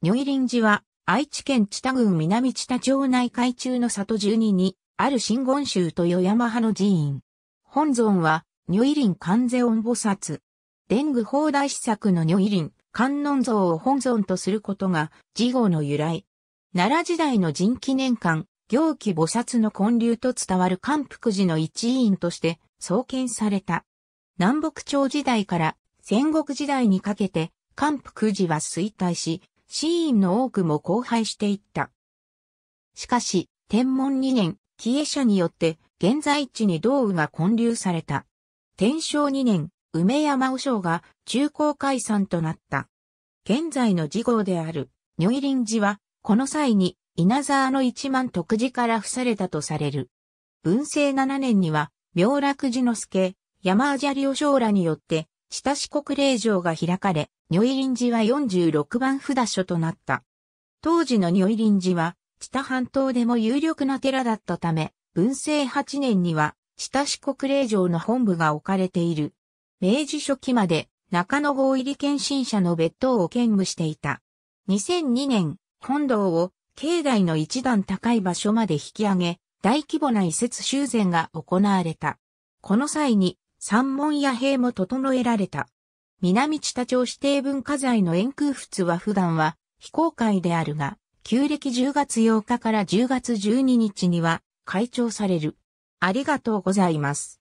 如意林寺は、愛知県知多郡南知多町内海中の里12に、ある真言宗と与山派の寺院。本尊は、如意林観世音菩薩。伝具法大師作の如意林、観音像を本尊とすることが、事号の由来。奈良時代の人記念館、行基菩薩の建立と伝わる関福寺の一員として、創建された。南北朝時代から戦国時代にかけて、関福寺は衰退し、シーンの多くも荒廃していった。しかし、天文2年、キエ社によって、現在地に道具が建立された。天正2年、梅山和尚が中高解散となった。現在の事号である、如意林寺は、この際に、稲沢の一万徳寺から付されたとされる。文政7年には、妙楽寺之助、山阿闍梨和尚らによって、親し国霊城が開かれ、如意林寺は46番札所となった。当時の如意林寺は、知多半島でも有力な寺だったため、文政8年には、親し国霊城の本部が置かれている。明治初期まで、中野郷入り検診者の別当を兼務していた。2002年、本堂を境内の一段高い場所まで引き上げ、大規模な移設修繕が行われた。この際に、山門や塀も整えられた。南知多町指定文化財の円空仏は普段は非公開であるが、旧暦10月8日から10月12日には開庁される。ありがとうございます。